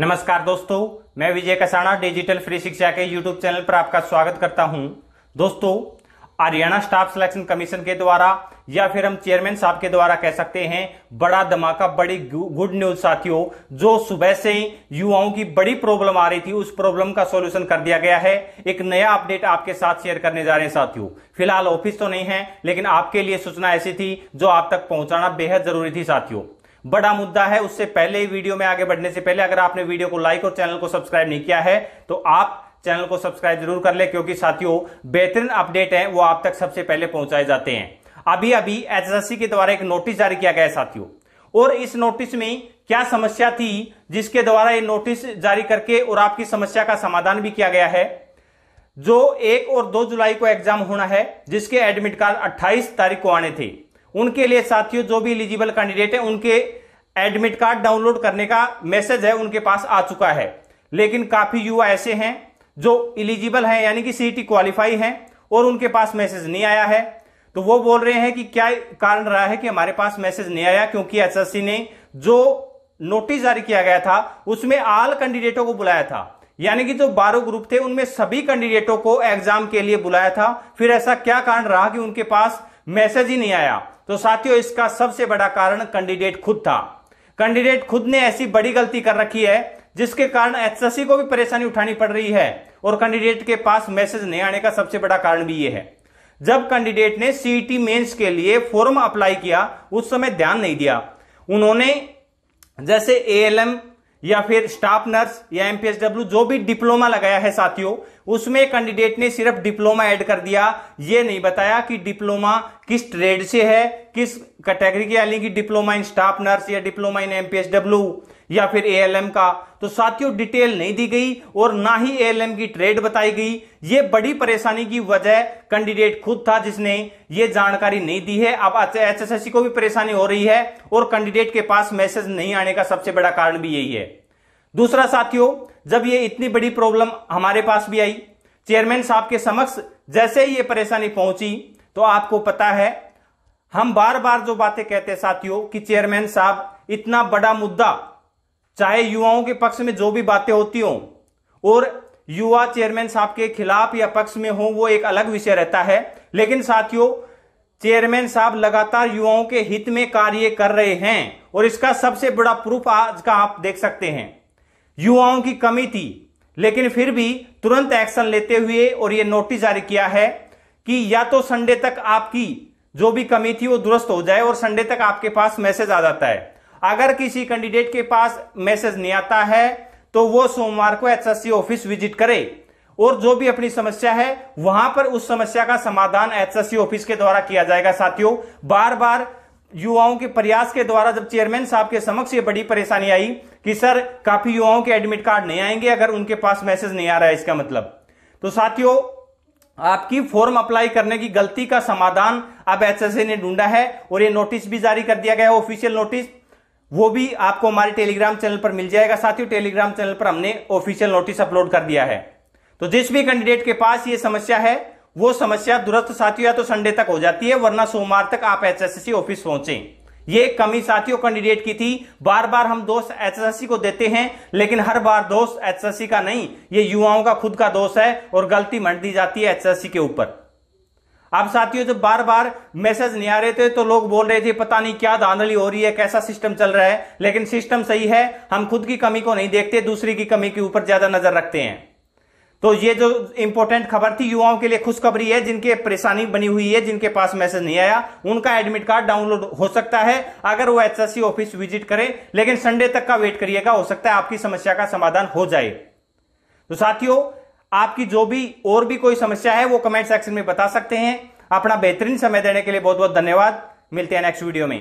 नमस्कार दोस्तों मैं विजय कसाणा डिजिटल फ्री शिक्षा के यूट्यूब चैनल पर आपका स्वागत करता हूं दोस्तों हरियाणा स्टाफ सिलेक्शन कमीशन के द्वारा या फिर हम चेयरमैन साहब के द्वारा कह सकते हैं बड़ा धमाका बड़ी गुड न्यूज साथियों जो सुबह से युवाओं की बड़ी प्रॉब्लम आ रही थी उस प्रॉब्लम का सॉल्यूशन कर दिया गया है एक नया अपडेट आपके साथ शेयर करने जा रहे हैं साथियों फिलहाल ऑफिस तो नहीं है लेकिन आपके लिए सूचना ऐसी थी जो आप तक पहुंचाना बेहद जरूरी थी साथियों बड़ा मुद्दा है उससे पहले ही वीडियो में आगे बढ़ने से पहले अगर आपने वीडियो को लाइक और चैनल को सब्सक्राइब नहीं किया है तो आप चैनल को सब्सक्राइब जरूर कर ले क्योंकि साथियों बेहतरीन अपडेट है वो आप तक सबसे पहले पहुंचाए जाते हैं अभी अभी एचएसएससी के द्वारा एक नोटिस जारी किया गया है साथियों और इस नोटिस में क्या समस्या थी जिसके द्वारा ये नोटिस जारी करके और आपकी समस्या का समाधान भी किया गया है जो एक और दो जुलाई को एग्जाम होना है जिसके एडमिट कार्ड 28 तारीख को आने थे उनके लिए साथियों जो भी एलिजिबल कैंडिडेट है उनके एडमिट कार्ड डाउनलोड करने का मैसेज है उनके पास आ चुका है लेकिन काफी युवा ऐसे हैं जो इलिजिबल हैं यानी कि सी क्वालिफाई हैं और उनके पास मैसेज नहीं आया है तो वो बोल रहे हैं कि क्या कारण रहा है कि हमारे पास मैसेज नहीं आया क्योंकि एसएससी ने जो नोटिस जारी किया गया था उसमें आल कैंडिडेटों को बुलाया था यानी कि जो बारह ग्रुप थे उनमें सभी कैंडिडेटों को एग्जाम के लिए बुलाया था फिर ऐसा क्या कारण रहा कि उनके पास मैसेज ही नहीं आया तो साथियों इसका सबसे बड़ा कारण कैंडिडेट खुद था कैंडिडेट खुद ने ऐसी बड़ी गलती कर रखी है जिसके कारण एचएससी को भी परेशानी उठानी पड़ रही है और कैंडिडेट के पास मैसेज नहीं आने का सबसे बड़ा कारण भी ये है जब कैंडिडेट ने सीईटी मेंस के लिए फॉर्म अप्लाई किया उस समय ध्यान नहीं दिया उन्होंने जैसे एएलएम या फिर स्टाफ नर्स या एमपीएसडब्ल्यू जो भी डिप्लोमा लगाया है साथियों उसमें कैंडिडेट ने सिर्फ डिप्लोमा ऐड कर दिया ये नहीं बताया कि डिप्लोमा किस ट्रेड से है किस कैटेगरी के यानी कि डिप्लोमा इन स्टाफ नर्स या डिप्लोमा इन एमपीएसडब्ल्यू या फिर एएलएम का तो साथियों डिटेल नहीं दी गई और ना ही एएलएम की ट्रेड बताई गई ये बड़ी परेशानी की वजह कैंडिडेट खुद था जिसने ये जानकारी नहीं दी है अब एचएसएससी को भी परेशानी हो रही है और कैंडिडेट के पास मैसेज नहीं आने का सबसे बड़ा कारण भी यही है दूसरा साथियों जब ये इतनी बड़ी प्रॉब्लम हमारे पास भी आई चेयरमैन साहब के समक्ष जैसे ही ये परेशानी पहुंची तो आपको पता है हम बार बार जो बातें कहते हैं साथियों कि चेयरमैन साहब इतना बड़ा मुद्दा चाहे युवाओं के पक्ष में जो भी बातें होती हो और युवा चेयरमैन साहब के खिलाफ या पक्ष में हो वो एक अलग विषय रहता है लेकिन साथियों चेयरमैन साहब लगातार युवाओं के हित में कार्य कर रहे हैं और इसका सबसे बड़ा प्रूफ आज का आप देख सकते हैं युवाओं की कमी थी लेकिन फिर भी तुरंत एक्शन लेते हुए और ये नोटिस जारी किया है कि या तो संडे तक आपकी जो भी कमी थी वो दुरुस्त हो जाए और संडे तक आपके पास मैसेज आ जाता है अगर किसी कैंडिडेट के पास मैसेज नहीं आता है तो वो सोमवार को एचएससी ऑफिस विजिट करे और जो भी अपनी समस्या है वहां पर उस समस्या का समाधान एचएससी ऑफिस के द्वारा किया जाएगा साथियों बार बार युवाओं के प्रयास के द्वारा जब चेयरमैन साहब के समक्ष ये बड़ी परेशानी आई कि सर काफी युवाओं के एडमिट कार्ड नहीं आएंगे अगर उनके पास मैसेज नहीं आ रहा है इसका मतलब तो साथियों आपकी फॉर्म अप्लाई करने की गलती का समाधान अब एचएसए ने ढूंढा है और ये नोटिस भी जारी कर दिया गया है ऑफिशियल नोटिस वो भी आपको हमारे टेलीग्राम चैनल पर मिल जाएगा साथियों टेलीग्राम चैनल पर हमने ऑफिशियल नोटिस अपलोड कर दिया है तो जिस भी कैंडिडेट के पास ये समस्या है वो समस्या दुरुस्त साथियों या तो संडे तक हो जाती है वरना सोमवार तक आप एचएससी ऑफिस पहुंचे ये कमी साथियों कैंडिडेट की थी बार बार हम दोष एचएससी को देते हैं लेकिन हर बार दोष एचएससी का नहीं ये युवाओं का खुद का दोष है और गलती मंड दी जाती है एचएससी के ऊपर अब साथियों जब बार बार मैसेज नहीं आ रहे थे तो लोग बोल रहे थे पता नहीं क्या धांधली हो रही है कैसा सिस्टम चल रहा है लेकिन सिस्टम सही है हम खुद की कमी को नहीं देखते दूसरे की कमी के ऊपर ज्यादा नजर रखते हैं तो ये जो इंपॉर्टेंट खबर थी युवाओं के लिए खुशखबरी है जिनके परेशानी बनी हुई है जिनके पास मैसेज नहीं आया उनका एडमिट कार्ड डाउनलोड हो सकता है अगर वो एच ऑफिस विजिट करें लेकिन संडे तक का वेट करिएगा हो सकता है आपकी समस्या का समाधान हो जाए तो साथियों आपकी जो भी और भी कोई समस्या है वो कमेंट सेक्शन में बता सकते हैं अपना बेहतरीन समय देने के लिए बहुत बहुत धन्यवाद मिलते हैं नेक्स्ट वीडियो में